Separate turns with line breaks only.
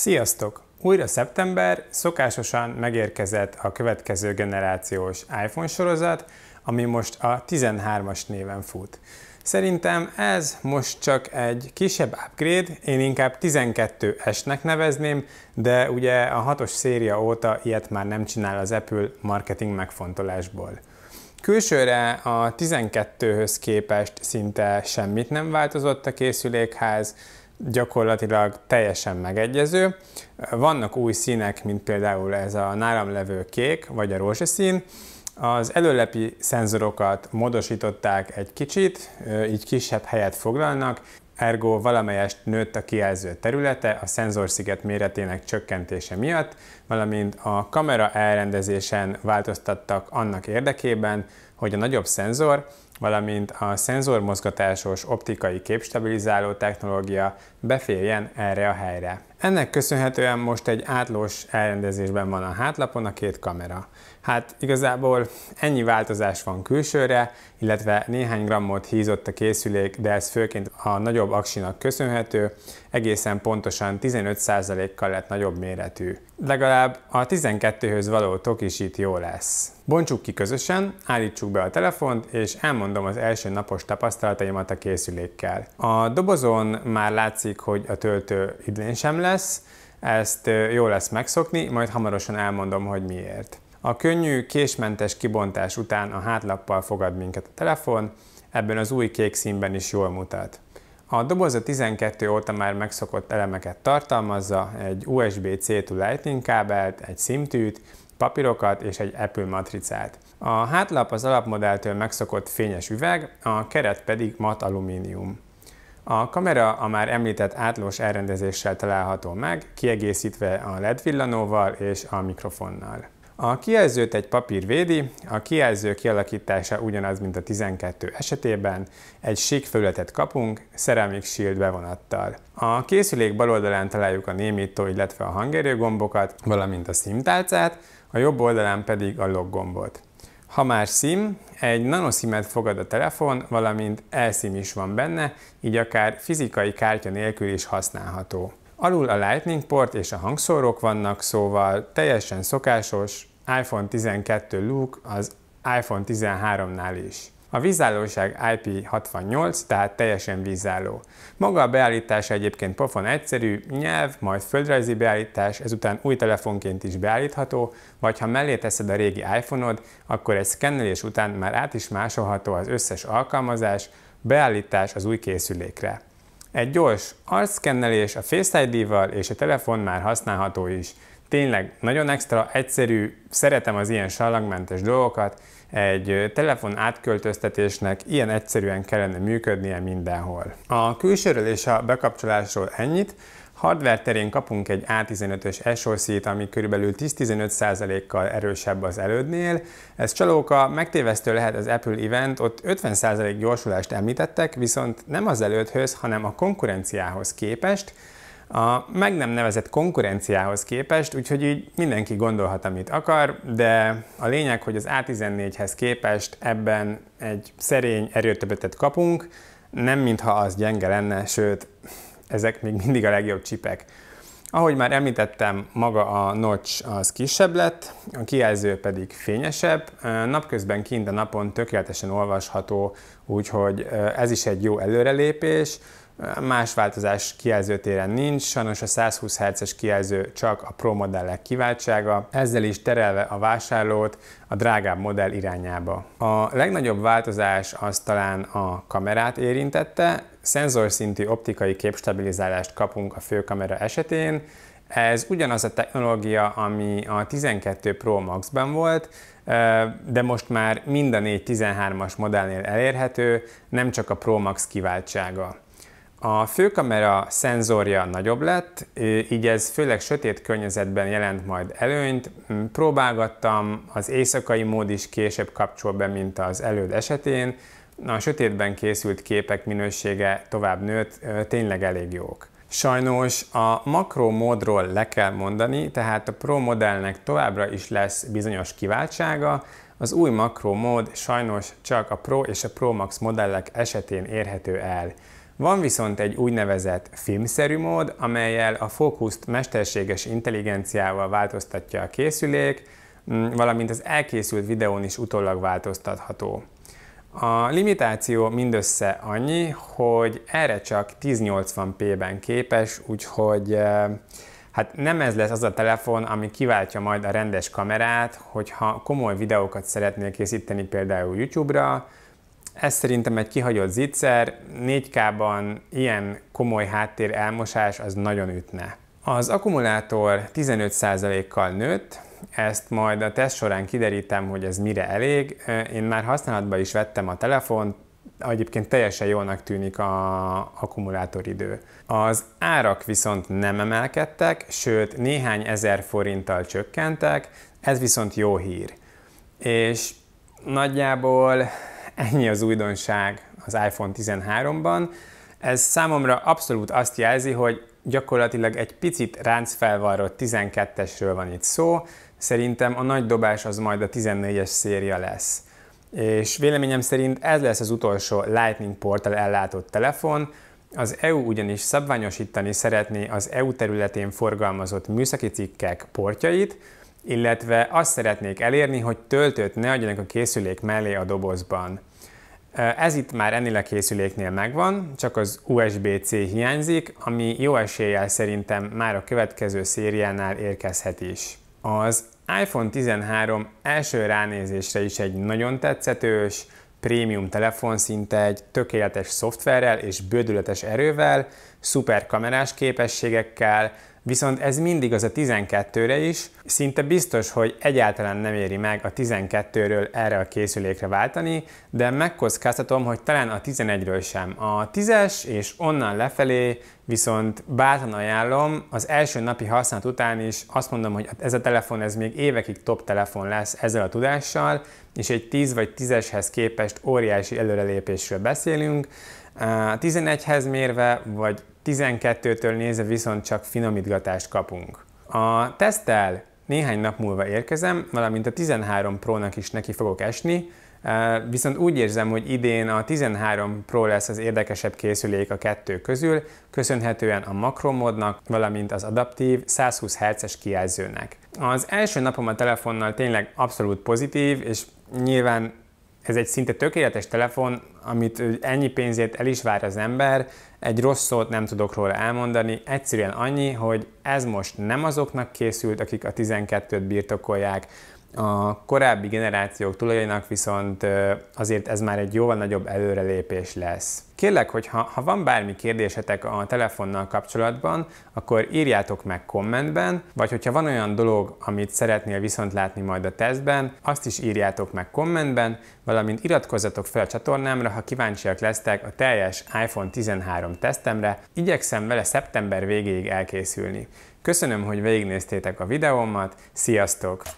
Sziasztok! Újra szeptember, szokásosan megérkezett a következő generációs iPhone sorozat, ami most a 13-as néven fut. Szerintem ez most csak egy kisebb upgrade, én inkább 12S-nek nevezném, de ugye a 6-os széria óta ilyet már nem csinál az Apple marketing megfontolásból. Külsőre a 12-höz képest szinte semmit nem változott a készülékház, gyakorlatilag teljesen megegyező. Vannak új színek, mint például ez a nálam levő kék, vagy a rózsaszín. Az előlepi szenzorokat módosították egy kicsit, így kisebb helyet foglalnak, ergo valamelyest nőtt a kijelző területe a szenzorsziget méretének csökkentése miatt, valamint a kamera elrendezésen változtattak annak érdekében, hogy a nagyobb szenzor, valamint a szenzormozgatásos optikai képstabilizáló technológia beférjen erre a helyre. Ennek köszönhetően most egy átlós elrendezésben van a hátlapon a két kamera. Hát igazából ennyi változás van külsőre, illetve néhány grammot hízott a készülék, de ez főként a nagyobb nagyobb aksinak köszönhető, egészen pontosan 15%-kal lett nagyobb méretű. Legalább a 12-höz való tok is itt jó lesz. Bontsuk ki közösen, állítsuk be a telefont, és elmondom az első napos tapasztalataimat a készülékkel. A dobozon már látszik, hogy a töltő idén sem lesz, ezt jó lesz megszokni, majd hamarosan elmondom, hogy miért. A könnyű, késmentes kibontás után a hátlappal fogad minket a telefon, ebben az új kék színben is jól mutat. A doboz a 12 óta már megszokott elemeket tartalmazza, egy USB-C to Lightning kábelt, egy szimtűt, papírokat és egy Apple matricát. A hátlap az alapmodelltől megszokott fényes üveg, a keret pedig mat alumínium. A kamera a már említett átlós elrendezéssel található meg, kiegészítve a LED villanóval és a mikrofonnal. A kijelzőt egy papír védi, a kijelző kialakítása ugyanaz, mint a 12 esetében, egy sík felületet kapunk, szerelmik Shield bevonattal. A készülék bal oldalán találjuk a némító, illetve a hangerő gombokat, valamint a szimtálcát, a jobb oldalán pedig a log gombot. Ha már SIM, egy nanoszimet fogad a telefon, valamint eSIM is van benne, így akár fizikai kártya nélkül is használható. Alul a lightning port és a hangszórók vannak, szóval teljesen szokásos, iPhone 12 Look az iPhone 13-nál is. A vízállóság IP68, tehát teljesen vízálló. Maga a beállítása egyébként pofon egyszerű, nyelv, majd földrajzi beállítás, ezután új telefonként is beállítható, vagy ha mellé teszed a régi iPhone-od, akkor egy szkennelés után már át is másolható az összes alkalmazás, beállítás az új készülékre. Egy gyors arcszkennelés a Face ID-val és a telefon már használható is, tényleg nagyon extra, egyszerű, szeretem az ilyen sallagmentes dolgokat, egy telefon átköltöztetésnek ilyen egyszerűen kellene működnie mindenhol. A külsőről és a bekapcsolásról ennyit, Hardware terén kapunk egy A15-ös SoC-t, ami kb. 10-15%-kal erősebb az elődnél. Ez csalóka, megtévesztő lehet az Apple Event, ott 50% gyorsulást említettek, viszont nem az elődhöz, hanem a konkurenciához képest, a meg nem nevezett konkurenciához képest, úgyhogy így mindenki gondolhat, amit akar, de a lényeg, hogy az A14-hez képest ebben egy szerény erőtöbötet kapunk, nem mintha az gyenge lenne, sőt, ezek még mindig a legjobb csipek. Ahogy már említettem, maga a notch az kisebb lett, a kijelző pedig fényesebb, napközben kint a napon tökéletesen olvasható, úgyhogy ez is egy jó előrelépés. Más változás kijelzőtéren nincs, sajnos a 120 Hz-es kijelző csak a Pro modellek kiváltsága, ezzel is terelve a vásárlót a drágább modell irányába. A legnagyobb változás az talán a kamerát érintette, szenzorszintű optikai képstabilizálást kapunk a főkamera esetén, ez ugyanaz a technológia, ami a 12 Pro max ben volt, de most már mind a négy 13-as modellnél elérhető, nem csak a Pro Max kiváltsága. A főkamera szenzorja nagyobb lett, így ez főleg sötét környezetben jelent majd előnyt. Mm, próbálgattam, az éjszakai mód is később kapcsol be, mint az előd esetén. A sötétben készült képek minősége tovább nőtt, tényleg elég jók. Sajnos a makró módról le kell mondani, tehát a Pro modellnek továbbra is lesz bizonyos kiváltsága, az új makró mód sajnos csak a Pro és a Pro Max modellek esetén érhető el. Van viszont egy úgynevezett filmszerű mód, amelyel a fókuszt mesterséges intelligenciával változtatja a készülék, mm, valamint az elkészült videón is utólag változtatható. A limitáció mindössze annyi, hogy erre csak 1080p-ben képes, úgyhogy eh, hát nem ez lesz az a telefon, ami kiváltja majd a rendes kamerát, hogyha komoly videókat szeretnél készíteni például YouTube-ra, ez szerintem egy kihagyott zicser, 4K-ban ilyen komoly háttér elmosás az nagyon ütne. Az akkumulátor 15%-kal nőtt, ezt majd a teszt során kiderítem, hogy ez mire elég. Én már használatba is vettem a telefont, egyébként teljesen jónak tűnik a akkumulátoridő. Az árak viszont nem emelkedtek, sőt néhány ezer forinttal csökkentek, ez viszont jó hír. És nagyjából Ennyi az újdonság az iPhone 13-ban. Ez számomra abszolút azt jelzi, hogy gyakorlatilag egy picit ráncfelvarrott 12-esről van itt szó, szerintem a nagy dobás az majd a 14-es széria lesz. És véleményem szerint ez lesz az utolsó Lightning porttal ellátott telefon, az EU ugyanis szabványosítani szeretné az EU területén forgalmazott műszaki cikkek portjait, illetve azt szeretnék elérni, hogy töltőt ne adjanak a készülék mellé a dobozban. Ez itt már ennél a készüléknél megvan, csak az USB-C hiányzik, ami jó eséllyel szerintem már a következő szériánál érkezhet is. Az iPhone 13 első ránézésre is egy nagyon tetszetős, prémium telefon szinte egy tökéletes szoftverrel és bődületes erővel, szuper kamerás képességekkel, viszont ez mindig az a 12-re is, szinte biztos, hogy egyáltalán nem éri meg a 12-ről erre a készülékre váltani, de megkockáztatom, hogy talán a 11-ről sem. A 10-es és onnan lefelé viszont bátran ajánlom, az első napi használat után is azt mondom, hogy ez a telefon ez még évekig top telefon lesz ezzel a tudással, és egy 10 vagy 10-eshez képest óriási előrelépésről beszélünk, 11-hez mérve, vagy 12-től nézve viszont csak finomítgatást kapunk. A teszttel néhány nap múlva érkezem, valamint a 13 Pro-nak is neki fogok esni, Viszont úgy érzem, hogy idén a 13 Pro lesz az érdekesebb készülék a kettő közül, köszönhetően a makromodnak, valamint az adaptív 120 Hz-es kijelzőnek. Az első napom a telefonnal tényleg abszolút pozitív, és nyilván ez egy szinte tökéletes telefon, amit ennyi pénzért el is vár az ember, egy rossz szót nem tudok róla elmondani, egyszerűen annyi, hogy ez most nem azoknak készült, akik a 12-t birtokolják, a korábbi generációk tulajdonak viszont azért ez már egy jóval nagyobb előrelépés lesz. Kérlek, hogy ha, ha van bármi kérdésetek a telefonnal kapcsolatban, akkor írjátok meg kommentben, vagy hogyha van olyan dolog, amit szeretnél viszont látni majd a tesztben, azt is írjátok meg kommentben, valamint iratkozzatok fel a csatornámra, ha kíváncsiak lesztek a teljes iPhone 13 tesztemre, igyekszem vele szeptember végéig elkészülni. Köszönöm, hogy végignéztétek a videómat, sziasztok!